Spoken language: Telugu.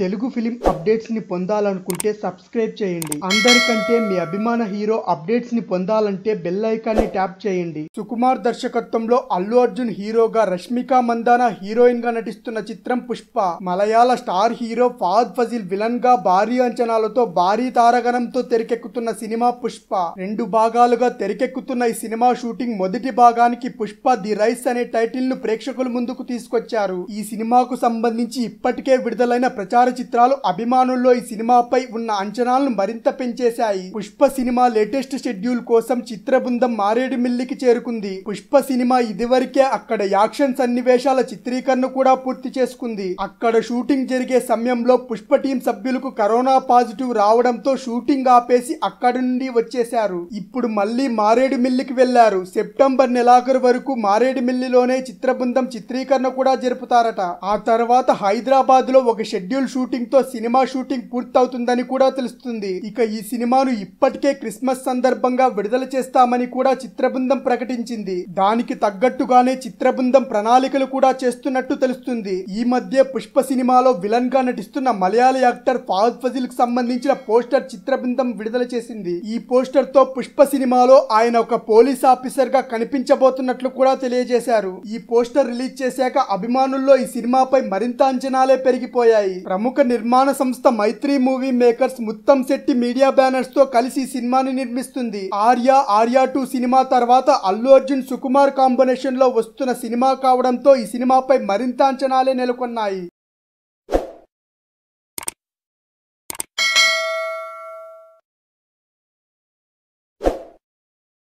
తెలుగు ఫిలిం అప్డేట్స్ ని పొందాలనుకుంటే సబ్స్క్రైబ్ చేయండి అందరికంటే మీ అభిమాన హీరో అప్డేట్స్ ని పొందాలంటే బెల్ ఐకాన్ ని ట్యాప్ చేయండి సుకుమార్ దర్శకత్వంలో అల్లు అర్జున్ హీరోగా రష్మిక మందాన హీరోయిన్ గా నటిస్తున్న చిత్రం Pushpa Malayala star hero Fahadh Faasil villain గా భారీ అంచనాలతో భారీ తారగణంతో తెరకెక్కుతున్న సినిమా పుష్ప రెండు భాగాలుగా తెరకెక్కుతున్న ఈ సినిమా షూటింగ్ మొదటి భాగానికి పుష్ప ది రైస్ అనే టైటిల్ ను ప్రేక్షకుల ముందుకు తీసుకొచ్చారు ఈ సినిమాకు సంబంధించి ఇప్పటికే విడుదలైన ప్రచార ప్రచార చిత్రాలు అభిమానుల్లో ఈ సినిమాపై ఉన్న అంచనాలను మరింత పెంచేశాయి పుష్ప సినిమా లేటెస్ట్ షెడ్యూల్ కోసం చిత్ర బృందం మారేడుమిల్లికి చేరుకుంది పుష్ప సినిమా ఇదివరకే అక్కడ యాక్షన్ సన్నివేశాల చిత్రీకరణ కూడా పూర్తి చేసుకుంది అక్కడ షూటింగ్ జరిగే సమయంలో పుష్ప టీం సభ్యులకు కరోనా పాజిటివ్ రావడంతో షూటింగ్ ఆపేసి అక్కడి నుండి వచ్చేశారు ఇప్పుడు మళ్ళీ మారేడుమిల్లికి వెళ్లారు సెప్టెంబర్ నెలాఖరు వరకు మారేడుమిల్లిలోనే చిత్ర బృందం చిత్రీకరణ కూడా జరుపుతారట ఆ తర్వాత హైదరాబాద్ లో ఒక షెడ్యూల్ షూటింగ్ తో సినిమా షూటింగ్ పూర్తవుతుందని కూడా తెలుస్తుంది ఇక ఈ సినిమాను ఇప్పటికే క్రిస్మస్ సందర్భంగా విడుదల చేస్తామని కూడా చిత్రబృందం ప్రకటించింది దానికి తగ్గట్టుగానే చిత్రబృందం ప్రణాళికలు కూడా చేస్తున్నట్టు తెలుస్తుంది ఈ మధ్య పుష్ప సినిమాలో విలన్ గా నటిస్తున్న మలయాళ యాక్టర్ ఫాద్ ఫజిల్ కు సంబంధించిన పోస్టర్ చిత్రబృందం విడుదల చేసింది ఈ పోస్టర్ తో పుష్ప సినిమాలో ఆయన ఒక పోలీస్ ఆఫీసర్ గా కనిపించబోతున్నట్లు కూడా తెలియజేశారు ఈ పోస్టర్ రిలీజ్ చేశాక అభిమానుల్లో ఈ సినిమాపై మరింత అంచనాలే పెరిగిపోయాయి ప్రముఖ నిర్మాణ సంస్థ Mythri movie makers Muttamsetty media banners తో కలిసి సినిమాని నిర్మిస్తుంది ఆర్య ఆర్య టూ సినిమా తర్వాత అల్లు అర్జున్ సుకుమార్ కాంబినేషన్ లో వస్తున్న సినిమా కావడంతో ఈ సినిమాపై మరింత అంచనాలే నెలకొన్నాయి